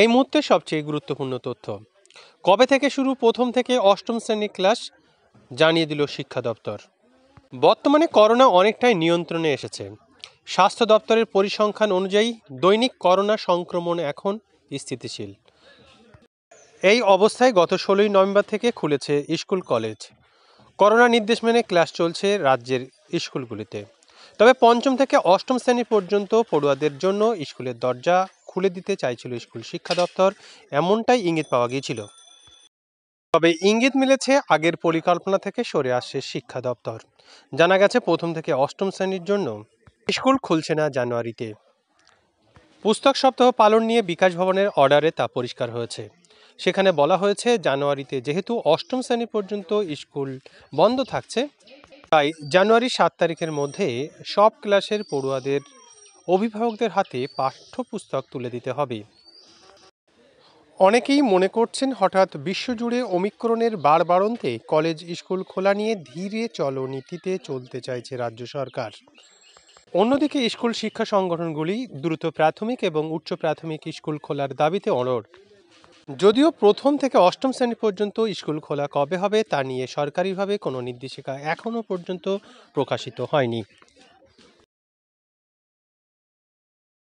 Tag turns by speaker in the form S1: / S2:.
S1: এই মুহূর্তে সবচেয়ে গুরুত্বপূর্ণ তথ্য কবে থেকে শুরু প্রথম থেকে অষ্টম শ্রেণীর ক্লাস জানিয়ে দিল শিক্ষা দপ্তর বর্তমানে করোনা অনেকটাই নিয়ন্ত্রণে এসেছে স্বাস্থ্য দপ্তরের পরিসংখ্যান অনুযায়ী দৈনিক করোনা সংক্রমণ এখন স্থিতিশীল এই অবস্থায় গত ষোলোই নভেম্বর থেকে খুলেছে স্কুল কলেজ করোনা নির্দেশ মেনে ক্লাস চলছে রাজ্যের স্কুলগুলিতে তবে পঞ্চম থেকে অষ্টম শ্রেণী পর্যন্ত পড়ুয়াদের জন্য স্কুলের দরজা খুলে দিতে চাইছিল স্কুল শিক্ষা দপ্তর এমনটাই ইঙ্গিত পাওয়া গিয়েছিল তবে ইঙ্গিত মিলেছে আগের পরিকল্পনা থেকে সরে আসছে শিক্ষা দপ্তর জানা গেছে প্রথম থেকে অষ্টম শ্রেণীর জন্য স্কুল খুলছে না জানুয়ারিতে পুস্তক সপ্তাহ পালন নিয়ে বিকাশ ভবনের অর্ডারে তা পরিষ্কার হয়েছে সেখানে বলা হয়েছে জানুয়ারিতে যেহেতু অষ্টম শ্রেণী পর্যন্ত স্কুল বন্ধ থাকছে তাই জানুয়ারি সাত তারিখের মধ্যে সব ক্লাসের পড়ুয়াদের অভিভাবকদের হাতে পাঠ্যপুস্তক তুলে দিতে হবে অনেকেই মনে করছেন হঠাৎ বিশ্বজুড়ে অমিক্রণের বাড়বাড়ন্তে কলেজ স্কুল খোলা নিয়ে ধীরে চলো নীতিতে চলতে চাইছে রাজ্য সরকার অন্যদিকে স্কুল শিক্ষা সংগঠনগুলি দ্রুত প্রাথমিক এবং উচ্চ প্রাথমিক স্কুল খোলার দাবিতে অনড় যদিও প্রথম থেকে অষ্টম শ্রেণী পর্যন্ত স্কুল খোলা কবে হবে তা নিয়ে সরকারিভাবে কোনো নির্দেশিকা এখনও পর্যন্ত প্রকাশিত হয়নি